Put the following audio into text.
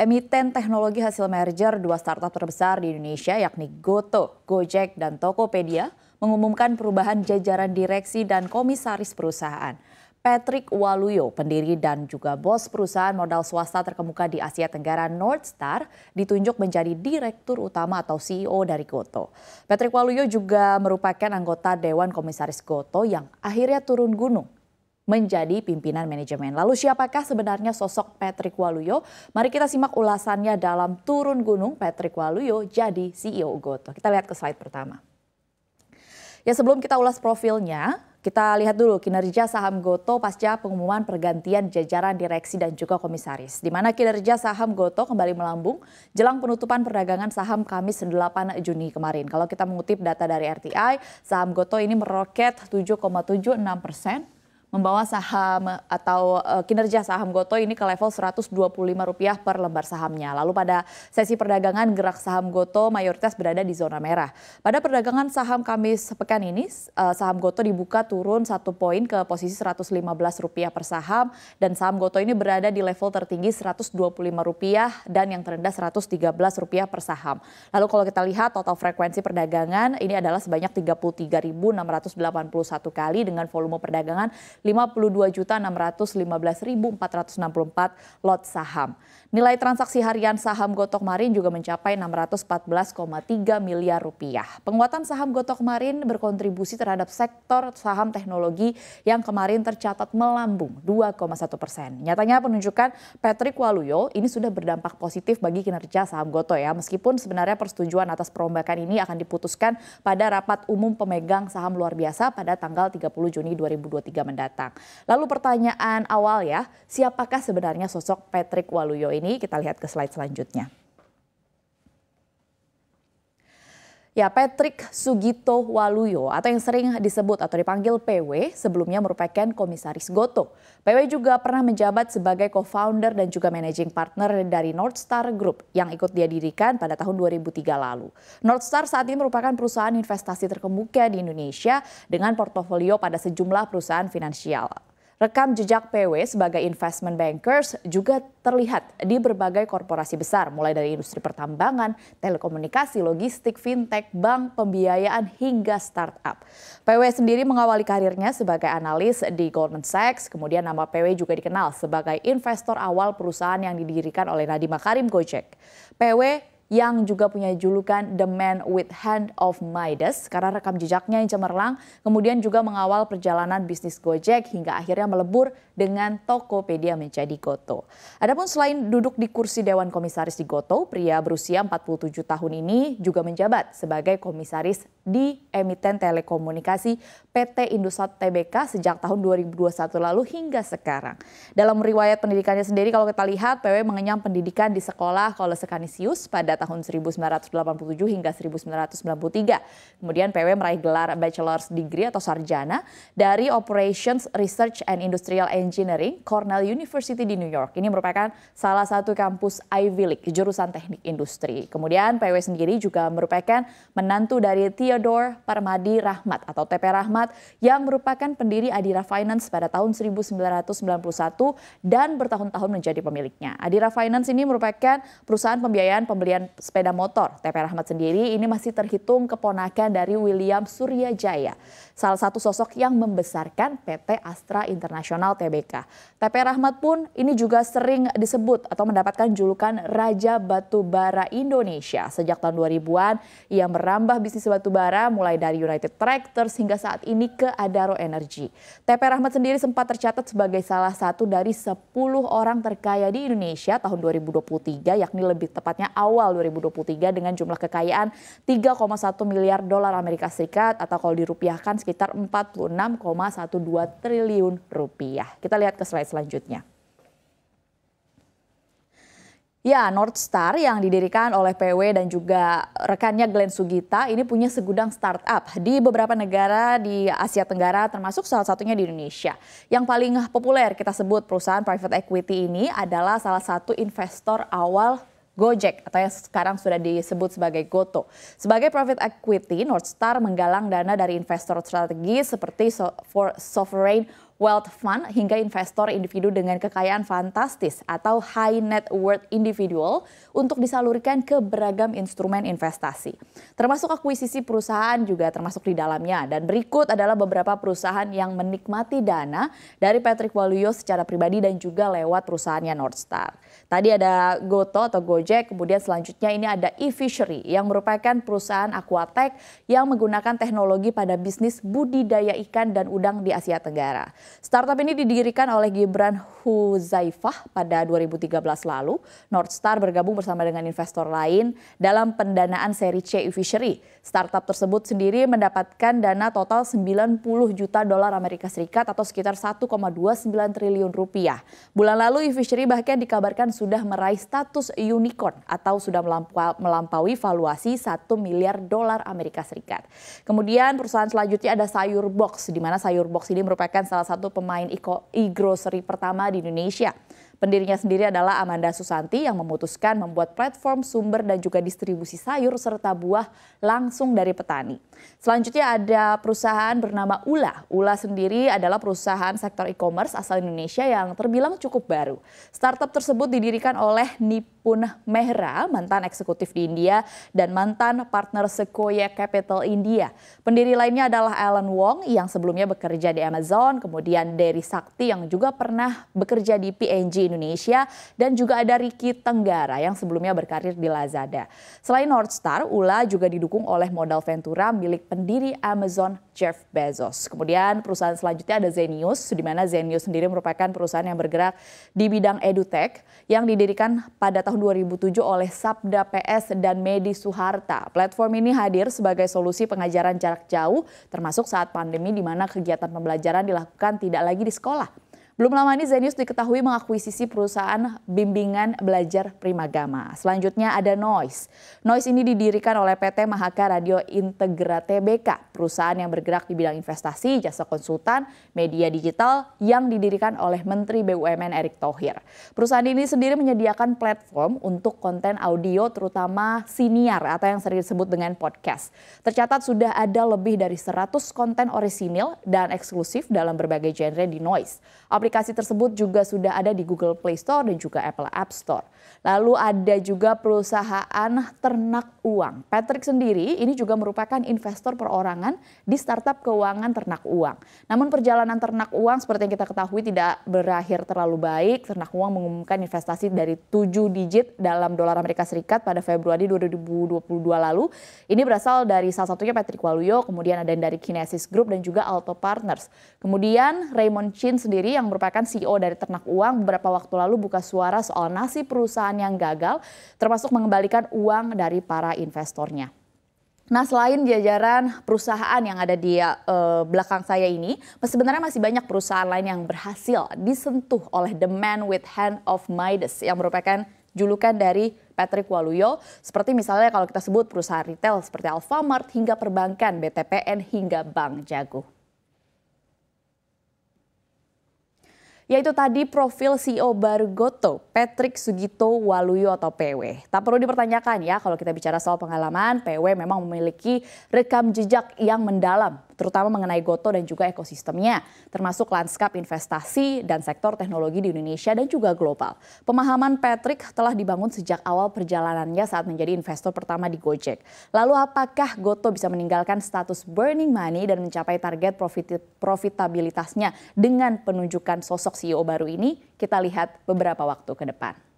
emiten teknologi hasil merger dua startup terbesar di Indonesia yakni Goto, Gojek, dan Tokopedia mengumumkan perubahan jajaran direksi dan komisaris perusahaan. Patrick Waluyo, pendiri dan juga bos perusahaan modal swasta terkemuka di Asia Tenggara Northstar, ditunjuk menjadi direktur utama atau CEO dari Goto. Patrick Waluyo juga merupakan anggota Dewan Komisaris Goto yang akhirnya turun gunung menjadi pimpinan manajemen. Lalu siapakah sebenarnya sosok Patrick Waluyo? Mari kita simak ulasannya dalam Turun Gunung Patrick Waluyo jadi CEO Goto. Kita lihat ke slide pertama. Ya sebelum kita ulas profilnya, kita lihat dulu kinerja saham Goto pasca pengumuman pergantian jajaran direksi dan juga komisaris. Di mana kinerja saham Goto kembali melambung jelang penutupan perdagangan saham Kamis 8 Juni kemarin. Kalau kita mengutip data dari RTI, saham Goto ini meroket 7,76 persen membawa saham atau eh, kinerja saham Goto ini ke level Rp125 per lembar sahamnya. Lalu pada sesi perdagangan gerak saham Goto mayoritas berada di zona merah. Pada perdagangan saham Kamis pekan ini eh, saham Goto dibuka turun satu poin ke posisi Rp115 per saham dan saham Goto ini berada di level tertinggi Rp125 dan yang terendah Rp113 per saham. Lalu kalau kita lihat total frekuensi perdagangan ini adalah sebanyak 33.681 kali dengan volume perdagangan 52.615.464 lot saham. Nilai transaksi harian saham Gotok Marin juga mencapai 614,3 miliar rupiah. Penguatan saham Gotok Marin berkontribusi terhadap sektor saham teknologi yang kemarin tercatat melambung 2,1 persen. Nyatanya penunjukan Patrick Waluyo ini sudah berdampak positif bagi kinerja saham Goto ya. Meskipun sebenarnya persetujuan atas perombakan ini akan diputuskan pada rapat umum pemegang saham luar biasa pada tanggal 30 Juni 2023 mendatang mendatang. Lalu pertanyaan awal ya, siapakah sebenarnya sosok Patrick Waluyo ini? Kita lihat ke slide selanjutnya. Ya, Patrick Sugito Waluyo atau yang sering disebut atau dipanggil PW sebelumnya merupakan komisaris Goto. PW juga pernah menjabat sebagai co-founder dan juga managing partner dari Northstar Group yang ikut dia dirikan pada tahun 2003 lalu. Northstar saat ini merupakan perusahaan investasi terkemuka di Indonesia dengan portofolio pada sejumlah perusahaan finansial. Rekam jejak PW sebagai investment bankers juga terlihat di berbagai korporasi besar, mulai dari industri pertambangan, telekomunikasi, logistik, fintech, bank, pembiayaan, hingga startup. PW sendiri mengawali karirnya sebagai analis di Goldman Sachs, kemudian nama PW juga dikenal sebagai investor awal perusahaan yang didirikan oleh Nadiem Makarim Gojek. PW yang juga punya julukan The Man with Hand of Midas karena rekam jejaknya yang cemerlang, kemudian juga mengawal perjalanan bisnis Gojek hingga akhirnya melebur dengan Tokopedia menjadi Goto. Adapun selain duduk di kursi Dewan Komisaris di Goto, pria berusia 47 tahun ini juga menjabat sebagai komisaris di emiten telekomunikasi PT Indosat TBK sejak tahun 2021 lalu hingga sekarang. Dalam riwayat pendidikannya sendiri kalau kita lihat PW mengenyam pendidikan di sekolah Kolose Kanisius pada tahun 1987 hingga 1993. Kemudian PW meraih gelar Bachelor's Degree atau Sarjana dari Operations Research and Industrial Engineering Cornell University di New York. Ini merupakan salah satu kampus Ivy League, jurusan teknik industri. Kemudian PW sendiri juga merupakan menantu dari Theodore Parmadi Rahmat atau TP Rahmat yang merupakan pendiri Adira Finance pada tahun 1991 dan bertahun-tahun menjadi pemiliknya. Adira Finance ini merupakan perusahaan pembiayaan pembelian sepeda motor. TP Rahmat sendiri ini masih terhitung keponakan dari William Surya Jaya, salah satu sosok yang membesarkan PT Astra Internasional Tbk. TP Rahmat pun ini juga sering disebut atau mendapatkan julukan Raja Batubara Indonesia. Sejak tahun 2000-an, ia merambah bisnis batubara mulai dari United Tractors hingga saat ini ke Adaro Energy. TP Rahmat sendiri sempat tercatat sebagai salah satu dari 10 orang terkaya di Indonesia tahun 2023, yakni lebih tepatnya awal 2023 dengan jumlah kekayaan 3,1 miliar dolar Amerika Serikat atau kalau dirupiahkan sekitar 46,12 triliun rupiah. Kita lihat ke slide selanjutnya. Ya, North Star yang didirikan oleh PW dan juga rekannya Glenn Sugita ini punya segudang startup di beberapa negara di Asia Tenggara termasuk salah satunya di Indonesia. Yang paling populer kita sebut perusahaan private equity ini adalah salah satu investor awal Gojek atau yang sekarang sudah disebut sebagai Goto. Sebagai profit equity, Northstar menggalang dana dari investor strategis seperti for Sovereign wealth fund hingga investor individu dengan kekayaan fantastis atau high net worth individual untuk disalurkan ke beragam instrumen investasi. Termasuk akuisisi perusahaan juga termasuk di dalamnya. Dan berikut adalah beberapa perusahaan yang menikmati dana dari Patrick Waluyo secara pribadi dan juga lewat perusahaannya Northstar. Tadi ada Goto atau Gojek, kemudian selanjutnya ini ada e-fishery yang merupakan perusahaan aquatech yang menggunakan teknologi pada bisnis budidaya ikan dan udang di Asia Tenggara. Startup ini didirikan oleh Gibran Huzaifah pada 2013 lalu. Northstar bergabung bersama dengan investor lain dalam pendanaan seri C e Fishery. Startup tersebut sendiri mendapatkan dana total 90 juta dolar Amerika Serikat atau sekitar 1,29 triliun rupiah. Bulan lalu e Fishery bahkan dikabarkan sudah meraih status unicorn atau sudah melampaui valuasi 1 miliar dolar Amerika Serikat. Kemudian perusahaan selanjutnya ada Sayur Box di mana Sayur Box ini merupakan salah satu satu pemain e-grocery pertama di Indonesia. Pendirinya sendiri adalah Amanda Susanti yang memutuskan membuat platform sumber dan juga distribusi sayur serta buah langsung dari petani. Selanjutnya ada perusahaan bernama Ula. Ula sendiri adalah perusahaan sektor e-commerce asal Indonesia yang terbilang cukup baru. Startup tersebut didirikan oleh Nipun Mehra, mantan eksekutif di India dan mantan partner Sequoia Capital India. Pendiri lainnya adalah Alan Wong yang sebelumnya bekerja di Amazon, kemudian Derry Sakti yang juga pernah bekerja di PNG Indonesia dan juga ada Ricky Tenggara yang sebelumnya berkarir di Lazada. Selain Northstar, Ula juga didukung oleh modal Ventura milik pendiri Amazon Jeff Bezos. Kemudian perusahaan selanjutnya ada Zenius di mana Zenius sendiri merupakan perusahaan yang bergerak di bidang edutech yang didirikan pada tahun 2007 oleh Sabda PS dan Medi Suharta. Platform ini hadir sebagai solusi pengajaran jarak jauh termasuk saat pandemi di mana kegiatan pembelajaran dilakukan tidak lagi di sekolah belum lama ini Zenius diketahui mengakuisisi perusahaan bimbingan belajar Primagama. Selanjutnya ada Noise. Noise ini didirikan oleh PT Mahaka Radio Integra TBK, perusahaan yang bergerak di bidang investasi, jasa konsultan, media digital yang didirikan oleh Menteri BUMN Erick Thohir. Perusahaan ini sendiri menyediakan platform untuk konten audio terutama siniar atau yang sering disebut dengan podcast. Tercatat sudah ada lebih dari 100 konten orisinil dan eksklusif dalam berbagai genre di Noise. Aplikasi aplikasi tersebut juga sudah ada di Google Play Store dan juga Apple App Store. Lalu ada juga perusahaan ternak uang. Patrick sendiri ini juga merupakan investor perorangan di startup keuangan ternak uang. Namun perjalanan ternak uang seperti yang kita ketahui tidak berakhir terlalu baik. Ternak uang mengumumkan investasi dari 7 digit dalam dolar Amerika Serikat pada Februari 2022 lalu. Ini berasal dari salah satunya Patrick Waluyo, kemudian ada yang dari Kinesis Group dan juga Alto Partners. Kemudian Raymond Chin sendiri yang merupakan CEO dari Ternak Uang beberapa waktu lalu buka suara soal nasib perusahaan yang gagal termasuk mengembalikan uang dari para investornya. Nah, selain jajaran perusahaan yang ada di uh, belakang saya ini, sebenarnya masih banyak perusahaan lain yang berhasil disentuh oleh The Man with Hand of Midas yang merupakan julukan dari Patrick Waluyo, seperti misalnya kalau kita sebut perusahaan retail seperti Alfamart hingga perbankan, BTPN hingga Bank Jago. yaitu tadi profil CEO Goto, Patrick Sugito Waluyo atau PW. Tak perlu dipertanyakan ya kalau kita bicara soal pengalaman, PW memang memiliki rekam jejak yang mendalam terutama mengenai Goto dan juga ekosistemnya, termasuk lanskap investasi dan sektor teknologi di Indonesia dan juga global. Pemahaman Patrick telah dibangun sejak awal perjalanannya saat menjadi investor pertama di Gojek. Lalu apakah Goto bisa meninggalkan status burning money dan mencapai target profit profitabilitasnya dengan penunjukan sosok CEO baru ini? Kita lihat beberapa waktu ke depan.